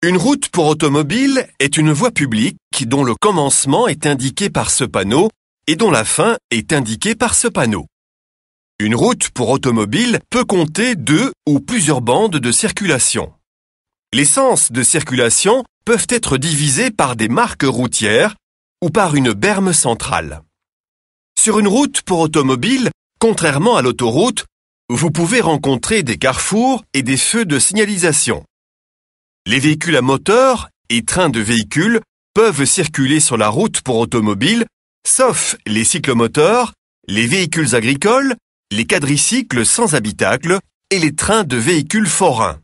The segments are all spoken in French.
Une route pour automobile est une voie publique dont le commencement est indiqué par ce panneau et dont la fin est indiquée par ce panneau. Une route pour automobile peut compter deux ou plusieurs bandes de circulation. Les sens de circulation peuvent être divisés par des marques routières ou par une berme centrale. Sur une route pour automobile, contrairement à l'autoroute, vous pouvez rencontrer des carrefours et des feux de signalisation. Les véhicules à moteur et trains de véhicules peuvent circuler sur la route pour automobiles, sauf les cyclomoteurs, les véhicules agricoles, les quadricycles sans habitacle et les trains de véhicules forains.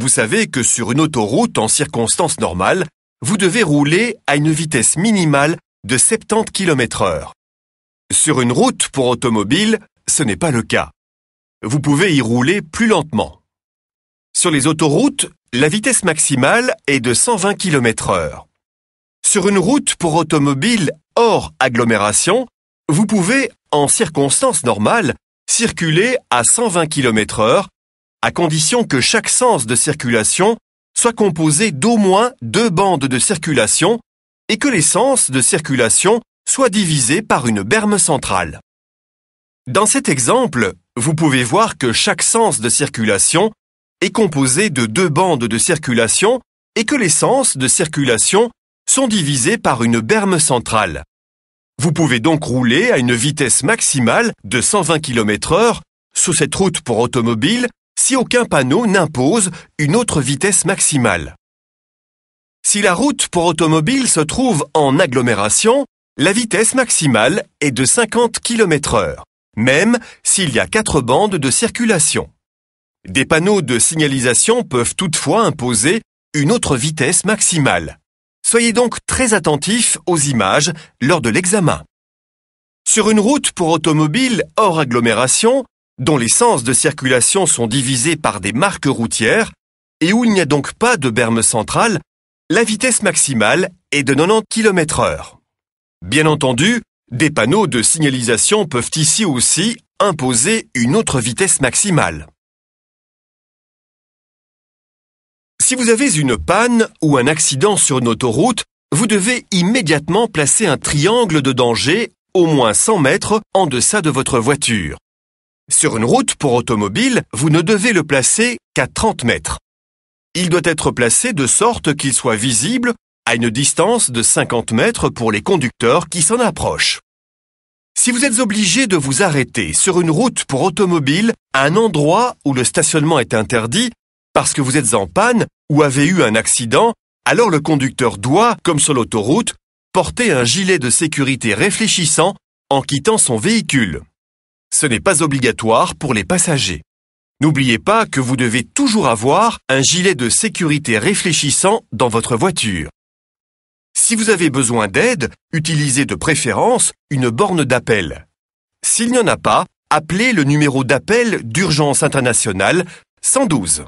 Vous savez que sur une autoroute en circonstances normales, vous devez rouler à une vitesse minimale de 70 km heure. Sur une route pour automobile, ce n'est pas le cas. Vous pouvez y rouler plus lentement. Sur les autoroutes, la vitesse maximale est de 120 km heure. Sur une route pour automobile hors agglomération, vous pouvez, en circonstances normales, circuler à 120 km heure, à condition que chaque sens de circulation soit composé d'au moins deux bandes de circulation et que les sens de circulation soient divisés par une berme centrale. Dans cet exemple, vous pouvez voir que chaque sens de circulation est composé de deux bandes de circulation et que les sens de circulation sont divisés par une berme centrale. Vous pouvez donc rouler à une vitesse maximale de 120 km heure sur cette route pour automobile si aucun panneau n'impose une autre vitesse maximale. Si la route pour automobile se trouve en agglomération, la vitesse maximale est de 50 km h même s'il y a quatre bandes de circulation. Des panneaux de signalisation peuvent toutefois imposer une autre vitesse maximale. Soyez donc très attentifs aux images lors de l'examen. Sur une route pour automobile hors agglomération, dont les sens de circulation sont divisés par des marques routières, et où il n'y a donc pas de berme centrale, la vitesse maximale est de 90 km h Bien entendu, des panneaux de signalisation peuvent ici aussi imposer une autre vitesse maximale. Si vous avez une panne ou un accident sur une autoroute, vous devez immédiatement placer un triangle de danger au moins 100 mètres en deçà de votre voiture. Sur une route pour automobile, vous ne devez le placer qu'à 30 mètres. Il doit être placé de sorte qu'il soit visible à une distance de 50 mètres pour les conducteurs qui s'en approchent. Si vous êtes obligé de vous arrêter sur une route pour automobile à un endroit où le stationnement est interdit, parce que vous êtes en panne ou avez eu un accident, alors le conducteur doit, comme sur l'autoroute, porter un gilet de sécurité réfléchissant en quittant son véhicule. Ce n'est pas obligatoire pour les passagers. N'oubliez pas que vous devez toujours avoir un gilet de sécurité réfléchissant dans votre voiture. Si vous avez besoin d'aide, utilisez de préférence une borne d'appel. S'il n'y en a pas, appelez le numéro d'appel d'urgence internationale 112.